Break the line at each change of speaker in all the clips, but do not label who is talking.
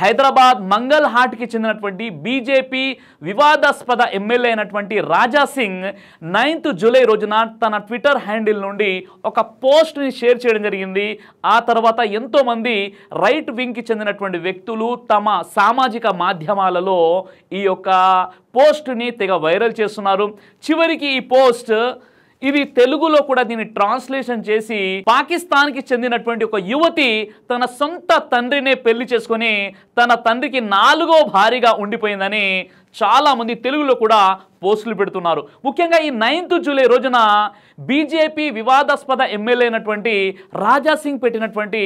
హైదరాబాద్ మంగల్ హాట్కి చెందినటువంటి బీజేపీ వివాదాస్పద ఎమ్మెల్యే అయినటువంటి రాజా సింగ్ నైన్త్ జూలై రోజున తన ట్విట్టర్ హ్యాండిల్ నుండి ఒక పోస్ట్ని షేర్ చేయడం జరిగింది ఆ తర్వాత ఎంతోమంది రైట్ వింగ్కి చెందినటువంటి వ్యక్తులు తమ సామాజిక మాధ్యమాలలో ఈ యొక్క పోస్ట్ని తెగ వైరల్ చేస్తున్నారు చివరికి ఈ పోస్ట్ ఇది తెలుగులో కూడా దీన్ని ట్రాన్స్లేషన్ చేసి పాకిస్తాన్కి చెందినటువంటి ఒక యువతి తన సొంత తండ్రినే పెళ్లి చేసుకొని తన తండ్రికి నాలుగో భారీగా ఉండిపోయిందని చాలామంది తెలుగులో కూడా పోస్టులు పెడుతున్నారు ముఖ్యంగా ఈ నైన్త్ జూలై రోజున బీజేపీ వివాదాస్పద ఎమ్మెల్యే అయినటువంటి రాజాసింగ్ పెట్టినటువంటి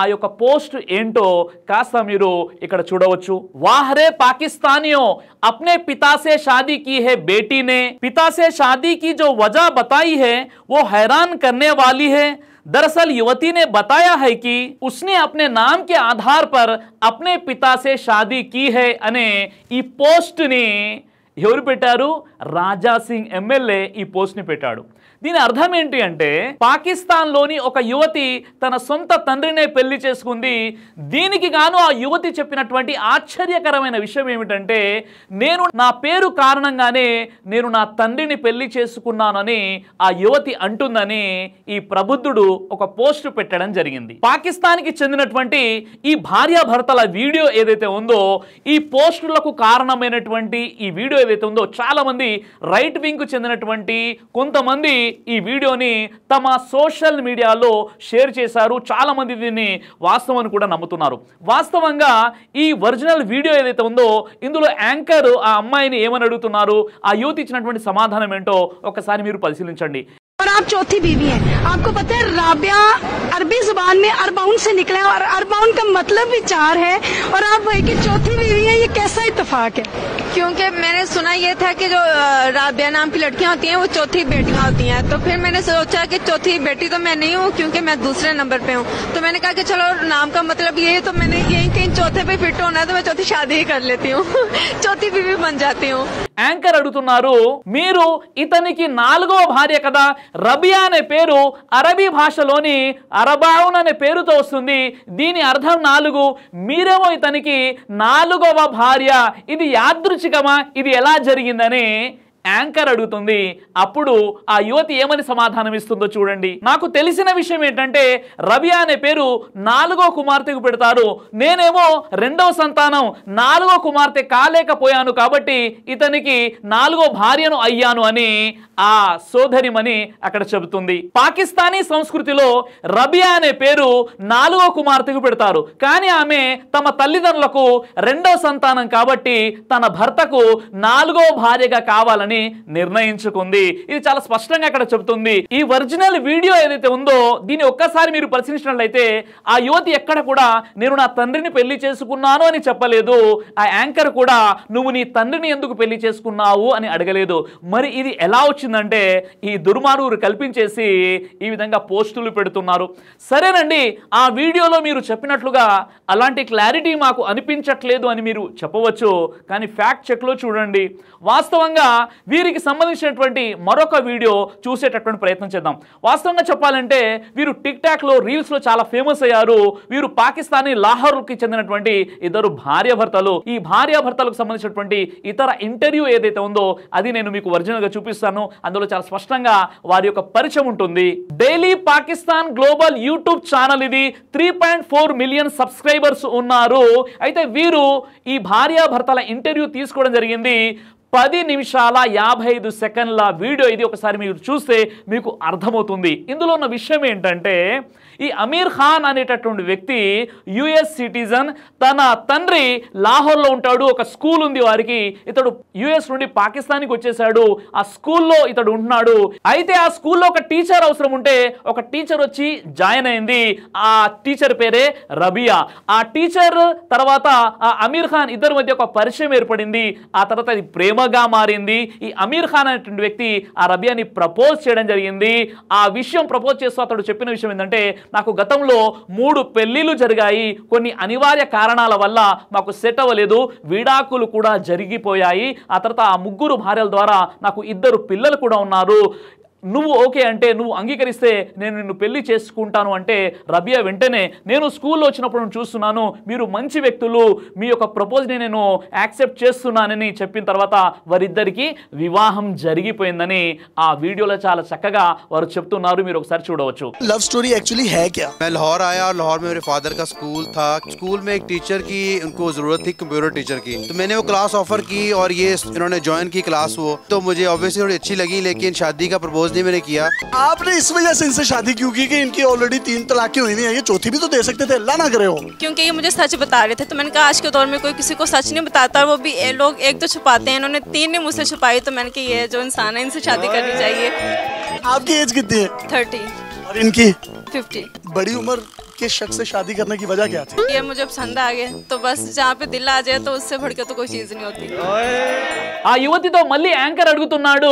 ఆ యొక్క పోస్ట్ ఏంటో కాస్త మీరు ఇక్కడ చూడవచ్చు వాహరే పాకిస్తానియో అప్నే పితాసే షాదీ కి హే బేటీనే పితాసే షాదీ కి జో వజా బతాయి హే वो హైరాన్ కర్నే వాలి హే दरअसल युवती ने बताया है कि उसने अपने नाम के आधार पर अपने पिता से शादी की है अने पोस्ट ने राजा सिंह एमएलए पोस्ट ने पेटाड़ू దీని అర్థం ఏంటి అంటే పాకిస్తాన్లోని ఒక యువతి తన సొంత తండ్రినే పెళ్లి చేసుకుంది దీనికి గాను ఆ యువతి చెప్పినటువంటి ఆశ్చర్యకరమైన విషయం ఏమిటంటే నేను నా పేరు కారణంగానే నేను నా తండ్రిని పెళ్లి చేసుకున్నానని ఆ యువతి అంటుందని ఈ ప్రబుద్ధుడు ఒక పోస్ట్ పెట్టడం జరిగింది పాకిస్తాన్కి చెందినటువంటి ఈ భార్యాభర్తల వీడియో ఏదైతే ఉందో ఈ పోస్టులకు కారణమైనటువంటి ఈ వీడియో ఏదైతే ఉందో చాలామంది రైట్ వింగ్కు చెందినటువంటి కొంతమంది ఈ వీడియోని తమ సోషల్ మీడియాలో షేర్ చేశారు చాలామంది దీన్ని వాస్తవం కూడా నమ్ముతున్నారు వాస్తవంగా ఈ ఒరిజినల్ వీడియో ఏదైతే ఉందో ఇందులో యాంకర్ ఆ అమ్మాయిని ఏమని అడుగుతున్నారు ఆ యూత్ ఇచ్చినటువంటి సమాధానం ఏంటో ఒకసారి మీరు పరిశీలించండి और బీవీ चौथी बीवी हैं आपको पता है राबिया अरबी जुबान में अरबाउन से निकला है और क्योंकि मैंने सुना ये था कि जो राबिया नाम की लड़कियां होती हैं वो चौथी बेटियां होती हैं तो फिर मैंने सोचा कि चौथी बेटी तो मैं नहीं हूँ क्योंकि मैं दूसरे नंबर पे हूँ तो मैंने कहा कि चलो नाम का मतलब ये है तो मैंने यही कहीं चौथे पे फिट होना है तो मैं चौथी शादी ही कर लेती हूँ चौथी बीवी बन जाती हूँ యాంకర్ అడుగుతున్నారు మీరు ఇతనికి నాలుగవ భార్య కదా రబియా అనే పేరు అరబీ భాషలోని అరబావున్ అనే పేరుతో వస్తుంది దీని అర్థం నాలుగు మీరేమో ఇతనికి నాలుగవ భార్య ఇది యాదృచ్ఛికమా ఇది ఎలా జరిగిందని యాంకర్ అడుగుతుంది అప్పుడు ఆ యువతి ఏమని సమాధానం ఇస్తుందో చూడండి నాకు తెలిసిన విషయం ఏంటంటే రవి అనే పేరు నాలుగో కుమార్తెకు పెడతారు నేనేమో రెండవ సంతానం నాలుగో కుమార్తె కాలేకపోయాను కాబట్టి ఇతనికి నాలుగో భార్యను అయ్యాను అని ఆ సోదరిమని అక్కడ చెబుతుంది పాకిస్తానీ సంస్కృతిలో రబియా అనే పేరు నాలుగో కుమార్తెకు పెడతారు కానీ ఆమె తమ తల్లిదండ్రులకు రెండవ సంతానం కాబట్టి తన భర్తకు నాలుగో భార్యగా కావాలని అని నిర్ణయించుకుంది ఇది చాలా స్పష్టంగా అక్కడ చెబుతుంది ఈ ఒరిజినల్ వీడియో ఏదైతే ఉందో దీన్ని ఒక్కసారి మీరు పరిశీలించినట్లయితే ఆ యువతి ఎక్కడ కూడా నేను నా తండ్రిని పెళ్లి చేసుకున్నాను అని చెప్పలేదు ఆ యాంకర్ కూడా నువ్వు నీ తండ్రిని ఎందుకు పెళ్లి చేసుకున్నావు అని అడగలేదు మరి ఇది ఎలా వచ్చిందంటే ఈ దుర్మార్గులు కల్పించేసి ఈ విధంగా పోస్టులు పెడుతున్నారు సరేనండి ఆ వీడియోలో మీరు చెప్పినట్లుగా అలాంటి క్లారిటీ మాకు అనిపించట్లేదు అని మీరు చెప్పవచ్చు కానీ ఫ్యాక్ట్ చెక్లో చూడండి వాస్తవంగా వీరికి సంబంధించినటువంటి మరొక వీడియో చూసేటటువంటి ప్రయత్నం చేద్దాం వాస్తవంగా చెప్పాలంటే వీరు టిక్ టాక్లో రీల్స్లో చాలా ఫేమస్ అయ్యారు వీరు పాకిస్తానీ లాహోర్కి చెందినటువంటి ఇద్దరు భార్యాభర్తలు ఈ భార్యాభర్తలకు సంబంధించినటువంటి ఇతర ఇంటర్వ్యూ ఏదైతే ఉందో అది నేను మీకు ఒరిజినల్గా చూపిస్తాను అందులో చాలా స్పష్టంగా వారి యొక్క పరిచయం ఉంటుంది daily Pakistan global YouTube channel ఇది త్రీ మిలియన్ సబ్స్క్రైబర్స్ ఉన్నారు అయితే వీరు ఈ భార్యాభర్తల ఇంటర్వ్యూ తీసుకోవడం జరిగింది పది నిమిషాల యాభై ఐదు సెకండ్ల వీడియో ఇది ఒకసారి మీరు చూస్తే మీకు అర్థమవుతుంది ఇందులో ఉన్న విషయం ఏంటంటే ఈ అమీర్ ఖాన్ అనేటటువంటి వ్యక్తి యుఎస్ సిటిజన్ తన తండ్రి లాహోర్లో ఉంటాడు ఒక స్కూల్ ఉంది వారికి ఇతడు యుఎస్ నుండి పాకిస్తాన్కి వచ్చేసాడు ఆ స్కూల్లో ఇతడు ఉంటున్నాడు అయితే ఆ స్కూల్లో ఒక టీచర్ అవసరం ఉంటే ఒక టీచర్ వచ్చి జాయిన్ అయింది ఆ టీచర్ పేరే రబియా ఆ టీచర్ తర్వాత ఆ అమీర్ ఖాన్ ఇద్దరి మధ్య ఒక పరిచయం ఏర్పడింది ఆ తర్వాత అది ప్రేమగా మారింది ఈ అమీర్ ఖాన్ అనేటువంటి వ్యక్తి ఆ రబియాని ప్రపోజ్ చేయడం జరిగింది ఆ విషయం ప్రపోజ్ చేస్తూ అతడు చెప్పిన విషయం ఏంటంటే నాకు గతంలో మూడు పెళ్లిళ్ళు జరిగాయి కొన్ని అనివార్య కారణాల వల్ల మాకు సెట్ అవ్వలేదు విడాకులు కూడా జరిగిపోయాయి ఆ తర్వాత ఆ ముగ్గురు భార్యల ద్వారా నాకు ఇద్దరు పిల్లలు కూడా ఉన్నారు నువ్వు ఓకే అంటే నువ్వు అంగీకరిస్తే నేను నిన్ను పెళ్లి చేసుకుంటాను అంటే రబియా వెంటనే నేను స్కూల్లో వచ్చినప్పుడు చూస్తున్నాను మీరు మంచి వ్యక్తులు మీ యొక్క ప్రపోజ్ని నేను యాక్సెప్ట్ చేస్తున్నానని చెప్పిన తర్వాత వారిద్దరికీ వివాహం జరిగిపోయిందని ఆ వీడియోలో చాలా చక్కగా వారు చెప్తున్నారు మీరు ఒకసారి చూడవచ్చు లవ్ స్టోరీ యాక్చువల్లీ है క్యా मैं लाहौर आया और लाहौर में मेरे फादर का स्कूल था स्कूल में एक टीचर की उनको जरूरत थी कंप्यूटर टीचर की तो मैंने वो क्लास ऑफर की और ये इन्होंने ज्वाइन की क्लास वो तो मुझे ऑब्वियसली थोड़ी अच्छी लगी लेकिन नहीं मैंने किया आपने इस वजह से इनसे शादी क्यों की कि इनकी ऑलरेडी तीन तलाकें हुई नहीं है ये चौथी भी तो दे सकते थे अल्लाह ना करे हो क्योंकि ये मुझे सच बता रहे थे तो मैंने कहा आज के दौर में कोई किसी को सच नहीं बताता वो भी लोग एक तो छुपाते हैं इन्होंने तीन ने मुझसे छुपाई तो मैंने कहा ये जो इंसान है इनसे शादी करनी चाहिए आपकी एज कितनी है थर्टी और इनकी फिफ्टी बड़ी उम्र किस शख्स से शादी करने की वजह क्या थी ये मुझे पसंद आ गया तो बस जहाँ पे दिल आ जाए तो उससे भड़के तो कोई चीज नहीं होती ఆ యువతితో మళ్ళీ యాంకర్ అడుగుతున్నాడు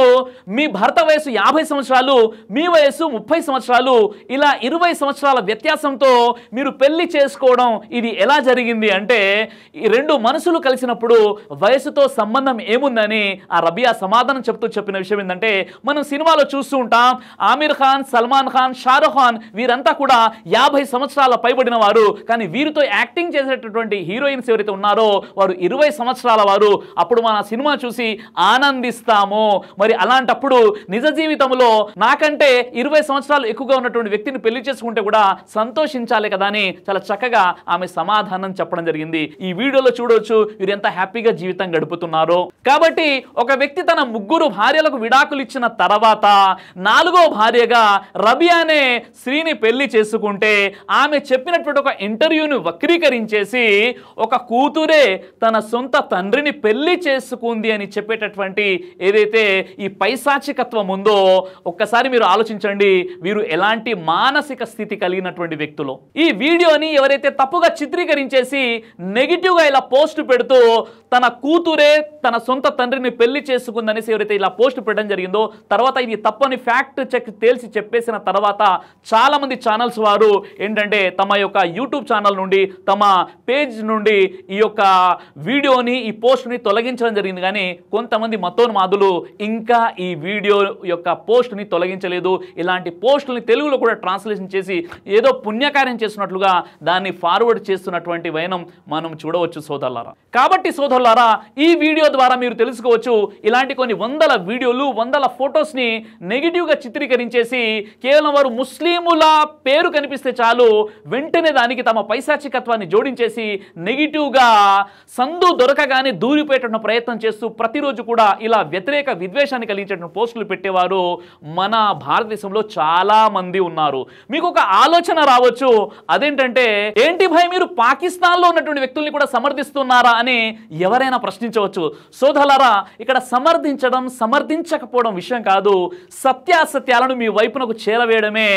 మీ భర్త వయసు యాభై సంవత్సరాలు మీ వయసు ముప్పై సంవత్సరాలు ఇలా ఇరవై సంవత్సరాల వ్యత్యాసంతో మీరు పెళ్లి చేసుకోవడం ఇది ఎలా జరిగింది అంటే ఈ రెండు మనసులు కలిసినప్పుడు వయసుతో సంబంధం ఏముందని ఆ రబియా సమాధానం చెప్తూ చెప్పిన విషయం ఏంటంటే మనం సినిమాలో చూస్తూ ఉంటాం ఆమిర్ ఖాన్ సల్మాన్ ఖాన్ షారుఖ్ ఖాన్ వీరంతా కూడా యాభై సంవత్సరాలు సంవత్సరాల పైబడిన వారు కానీ వీరితో యాక్టింగ్ చేసేటటువంటి హీరోయిన్స్ ఎవరైతే ఉన్నారో వారు ఇరవై సంవత్సరాల వారు అప్పుడు మన సినిమా చూసి ఆనందిస్తాము మరి అలాంటప్పుడు నిజ జీవితంలో నాకంటే ఇరవై సంవత్సరాలు ఎక్కువగా ఉన్నటువంటి వ్యక్తిని పెళ్లి చేసుకుంటే కూడా సంతోషించాలి కదా అని చాలా చక్కగా ఆమె సమాధానం చెప్పడం జరిగింది ఈ వీడియోలో చూడవచ్చు వీరు ఎంత హ్యాపీగా జీవితం గడుపుతున్నారో కాబట్టి ఒక వ్యక్తి తన ముగ్గురు భార్యలకు విడాకులు ఇచ్చిన తర్వాత నాలుగో భార్యగా రబి అనే స్త్రీని పెళ్లి చేసుకుంటే ఆ ఆమె చెప్పినటువంటి ఒక ఇంటర్వ్యూని వక్రీకరించేసి ఒక కూతురే తన సొంత తండ్రిని పెళ్లి చేసుకుంది అని చెప్పేటటువంటి ఏదైతే ఈ పైశాచికత్వం ఉందో ఒక్కసారి మీరు ఆలోచించండి వీరు ఎలాంటి మానసిక స్థితి కలిగినటువంటి వ్యక్తులు ఈ వీడియోని ఎవరైతే తప్పుగా చిత్రీకరించేసి నెగిటివ్గా ఇలా పోస్ట్ పెడుతూ తన కూతురే తన సొంత తండ్రిని పెళ్లి చేసుకుందనేసి ఎవరైతే ఇలా పోస్ట్ పెట్టడం జరిగిందో తర్వాత ఇది తప్పని ఫ్యాక్ట్ చెక్ తేల్చి చెప్పేసిన తర్వాత చాలామంది ఛానల్స్ వారు ఏంటంటే ఏంటంటే తమ యొక్క యూట్యూబ్ ఛానల్ నుండి తమ పేజ్ నుండి ఈ యొక్క వీడియోని ఈ పోస్ట్ని తొలగించడం జరిగింది కానీ కొంతమంది మతోన్మాదులు ఇంకా ఈ వీడియో యొక్క పోస్ట్ని తొలగించలేదు ఇలాంటి పోస్టుల్ని తెలుగులో కూడా ట్రాన్స్లేషన్ చేసి ఏదో పుణ్యకార్యం చేస్తున్నట్లుగా దాన్ని ఫార్వర్డ్ చేస్తున్నటువంటి వైనం మనం చూడవచ్చు సోదరులారా కాబట్టి సోదరులారా ఈ వీడియో ద్వారా మీరు తెలుసుకోవచ్చు ఇలాంటి కొన్ని వందల వీడియోలు వందల ఫొటోస్ని నెగిటివ్గా చిత్రీకరించేసి కేవలం వారు ముస్లిముల పేరు కనిపిస్తే చాలు వెంటనే దానికి తమ పైశాచికత్వాన్ని జోడించేసి నెగిటివ్గా సందు దొరకగానే దూరిపోయేటటువంటి ప్రయత్నం చేస్తూ ప్రతిరోజు కూడా ఇలా వ్యతిరేక విద్వేషాన్ని కలిగించేటువంటి పోస్టులు పెట్టేవారు మన భారతదేశంలో చాలామంది ఉన్నారు మీకు ఒక ఆలోచన రావచ్చు అదేంటంటే ఏంటి భయ మీరు పాకిస్తాన్లో ఉన్నటువంటి వ్యక్తుల్ని కూడా సమర్థిస్తున్నారా అని ఎవరైనా ప్రశ్నించవచ్చు సోదలారా ఇక్కడ సమర్థించడం సమర్థించకపోవడం విషయం కాదు సత్యాసత్యాలను మీ వైపునకు చేరవేయడమే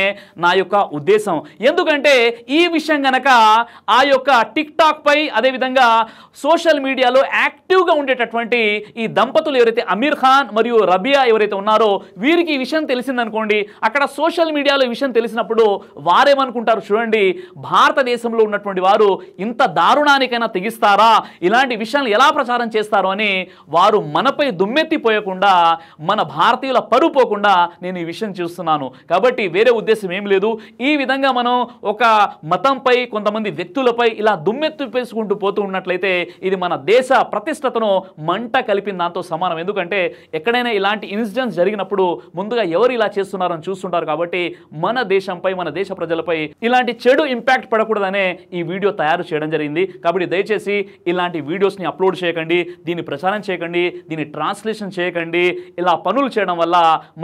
నా యొక్క ఉద్దేశం ఎందుకంటే అంటే ఈ విషయం గనక ఆ యొక్క టిక్ టాక్ పై అదేవిధంగా సోషల్ మీడియాలో యాక్టివ్గా ఉండేటటువంటి ఈ దంపతులు ఎవరైతే అమీర్ ఖాన్ మరియు రబియా ఎవరైతే ఉన్నారో వీరికి ఈ విషయం తెలిసిందనుకోండి అక్కడ సోషల్ మీడియాలో ఈ విషయం తెలిసినప్పుడు వారేమనుకుంటారు చూడండి భారతదేశంలో ఉన్నటువంటి వారు ఇంత దారుణానికైనా తెగిస్తారా ఇలాంటి విషయాలు ఎలా ప్రచారం చేస్తారో అని వారు మనపై దుమ్మెత్తిపోయకుండా మన భారతీయుల పరుపోకుండా నేను ఈ విషయం చూస్తున్నాను కాబట్టి వేరే ఉద్దేశం ఏం లేదు ఈ విధంగా మనం ఒక ఒక మతంపై కొంతమంది వ్యక్తులపై ఇలా దుమ్మెత్తు పేసుకుంటూ పోతూ ఉన్నట్లయితే ఇది మన దేశ ప్రతిష్టతను మంట కలిపిన దాంతో సమానం ఎందుకంటే ఎక్కడైనా ఇలాంటి ఇన్సిడెంట్స్ జరిగినప్పుడు ముందుగా ఎవరు ఇలా చేస్తున్నారని చూస్తుంటారు కాబట్టి మన దేశంపై మన దేశ ప్రజలపై ఇలాంటి చెడు ఇంపాక్ట్ పడకూడదనే ఈ వీడియో తయారు చేయడం జరిగింది కాబట్టి దయచేసి ఇలాంటి వీడియోస్ని అప్లోడ్ చేయకండి దీన్ని ప్రచారం చేయకండి దీన్ని ట్రాన్స్లేషన్ చేయకండి ఇలా పనులు చేయడం వల్ల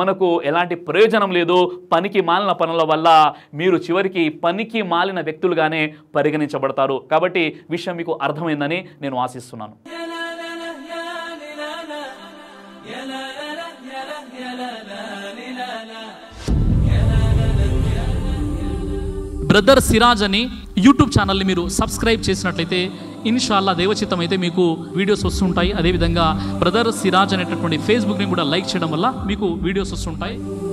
మనకు ఎలాంటి ప్రయోజనం లేదు పనికి మాలిన పనుల వల్ల మీరు చివరికి పని పనికి మాలిన వ్యక్తులుగానే పరిగణించబడతారు కాబట్టి విషయం మీకు అర్థమైందని నేను ఆశిస్తున్నాను బ్రదర్ సిరాజ్ అని యూట్యూబ్ ఛానల్ని మీరు సబ్స్క్రైబ్ చేసినట్లయితే ఇన్షాల్లా దేవచిత్తం అయితే మీకు వీడియోస్ వస్తుంటాయి అదేవిధంగా బ్రదర్ సిరాజ్ అనేటటువంటి ఫేస్బుక్ని కూడా లైక్ చేయడం వల్ల మీకు వీడియోస్ వస్తుంటాయి